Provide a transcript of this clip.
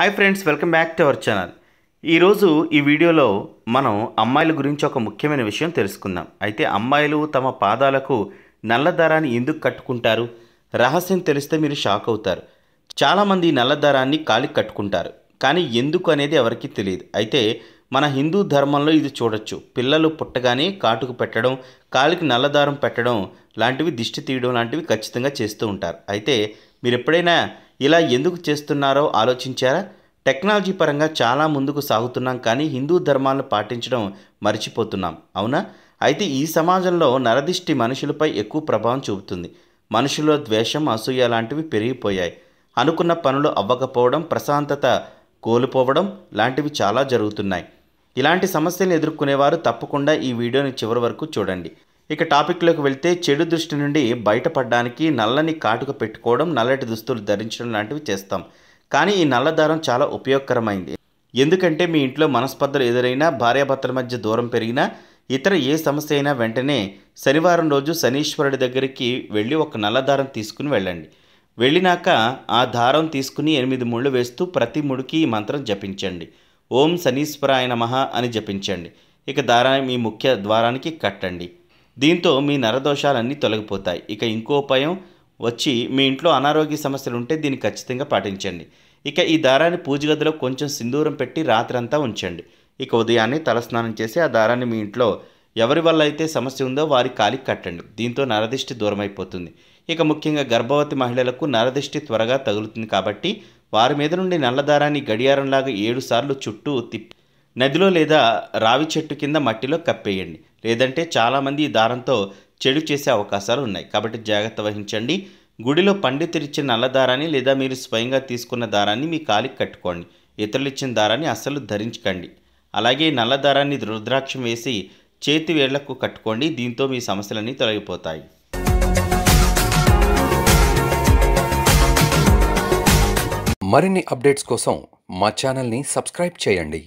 hi friends welcome back to our channel ఈరోజు ఈ వీడియోలో మనం అమ్మాయిల గురించి ఒక ముఖ్యమైన విషయం తెలుసుకుందాం అయితే అమ్మాయిలు తమ పాదాలకు నల్ల దారాన్ని ఎందుకు కట్టుకుంటారు రహస్యం తెలిస్తే మీరు షాక్ అవుతారు చాలామంది నల్ల దారాన్ని కాలికి కట్టుకుంటారు కానీ ఎందుకు అనేది ఎవరికీ తెలియదు అయితే మన హిందూ ధర్మంలో ఇది చూడొచ్చు పిల్లలు పుట్టగానే కాటుకు పెట్టడం కాలికి నల్లదారం పెట్టడం లాంటివి దిష్టి తీయడం లాంటివి ఖచ్చితంగా చేస్తూ ఉంటారు అయితే మీరు ఎప్పుడైనా ఇలా ఎందుకు చేస్తున్నారో ఆలోచించారా టెక్నాలజీ పరంగా చాలా ముందుకు సాగుతున్నాం కానీ హిందూ ధర్మాలను పాటించడం మర్చిపోతున్నాం అవునా అయితే ఈ సమాజంలో నరదిష్టి మనుషులపై ఎక్కువ ప్రభావం చూపుతుంది మనుషుల్లో ద్వేషం అసూయ లాంటివి పెరిగిపోయాయి అనుకున్న పనులు అవ్వకపోవడం ప్రశాంతత కోల్పోవడం లాంటివి చాలా జరుగుతున్నాయి ఇలాంటి సమస్యలు ఎదుర్కొనేవారు తప్పకుండా ఈ వీడియోని చివరి వరకు చూడండి ఇక టాపిక్లోకి వెళ్తే చెడు దృష్టి నుండి బయటపడడానికి నల్లని కాటుక పెట్టుకోవడం నల్లటి దుస్తులు ధరించడం లాంటివి చేస్తాం కానీ ఈ నల్ల దారం చాలా ఉపయోగకరమైంది ఎందుకంటే మీ ఇంట్లో మనస్పర్ధలు ఎదురైనా భార్యాభర్తల మధ్య దూరం పెరిగినా ఇతర ఏ సమస్య అయినా వెంటనే శనివారం రోజు శనీశ్వరుడి దగ్గరికి వెళ్ళి ఒక నల్లదారం తీసుకుని వెళ్ళండి వెళ్ళినాక ఆ దారం తీసుకుని ఎనిమిది ముళ్ళు వేస్తూ ప్రతి ముడికి ఈ మంత్రం జపించండి ఓం శనీశ్వరాయ నమ అని జపించండి ఇక దారాన్ని మీ ముఖ్య ద్వారానికి కట్టండి దీంతో మీ నరదోషాలన్నీ తొలగిపోతాయి ఇక ఇంకో ఉపాయం వచ్చి మీ ఇంట్లో అనారోగ్య సమస్యలు ఉంటే దీన్ని ఖచ్చితంగా పాటించండి ఇక ఈ దారాన్ని పూజ గదిలో కొంచెం సింధూరం పెట్టి రాత్రంతా ఉంచండి ఇక ఉదయాన్నే తలస్నానం చేసి ఆ దారాన్ని మీ ఇంట్లో ఎవరి వల్ల అయితే సమస్య ఉందో వారి కాలికి కట్టండి దీంతో నరదిష్టి దూరమైపోతుంది ఇక ముఖ్యంగా గర్భవతి మహిళలకు నరదిష్టి త్వరగా తగులుతుంది కాబట్టి వారి మీద నుండి నల్లదారాన్ని గడియారంలాగా ఏడు సార్లు చుట్టూ తిప్పి నదిలో లేదా రావి చెట్టు కింద మట్టిలో కప్పేయండి లేదంటే చాలామంది ఈ దారంతో చెడు చేసే అవకాశాలు ఉన్నాయి కాబట్టి జాగ్రత్త వహించండి గుడిలో పండితులిచ్చిన నల్ల దారాన్ని లేదా మీరు స్వయంగా తీసుకున్న దారాన్ని మీ కాలికి కట్టుకోండి ఇతరులు ఇచ్చిన దారాన్ని అస్సలు ధరించకండి అలాగే నల్ల దారాన్ని రుద్రాక్షం వేసి చేతి వేళ్లకు కట్టుకోండి దీంతో మీ సమస్యలన్నీ తొలగిపోతాయి మరిన్ని అప్డేట్స్ కోసం మా ఛానల్ని సబ్స్క్రైబ్ చేయండి